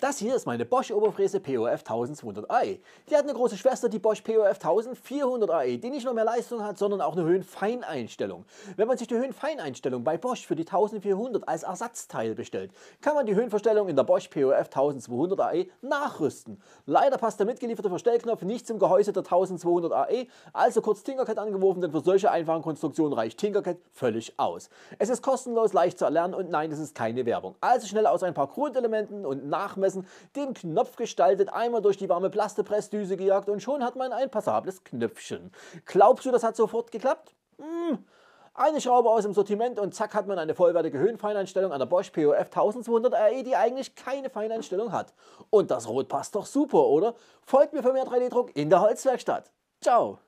Das hier ist meine Bosch-Oberfräse POF 1200i. Die hat eine große Schwester, die Bosch POF 1400i, die nicht nur mehr Leistung hat, sondern auch eine Höhenfeineinstellung. Wenn man sich die Höhenfeineinstellung bei Bosch für die 1400 als Ersatzteil bestellt, kann man die Höhenverstellung in der Bosch POF 1200i nachrüsten. Leider passt der mitgelieferte Verstellknopf nicht zum Gehäuse der 1200i, also kurz Tinkercad angeworfen, denn für solche einfachen Konstruktionen reicht Tinkercad völlig aus. Es ist kostenlos, leicht zu erlernen und nein, das ist keine Werbung. Also schnell aus ein paar Grundelementen und Nachmessungen aufgerissen, den Knopf gestaltet, einmal durch die warme Plastepressdüse gejagt und schon hat man ein passables Knöpfchen. Glaubst du, das hat sofort geklappt? Hm. Eine Schraube aus dem Sortiment und zack hat man eine vollwertige Höhenfeineinstellung an der Bosch POF 1200 RE, die eigentlich keine Feineinstellung hat. Und das Rot passt doch super, oder? Folgt mir für mehr 3D-Druck in der Holzwerkstatt. Ciao!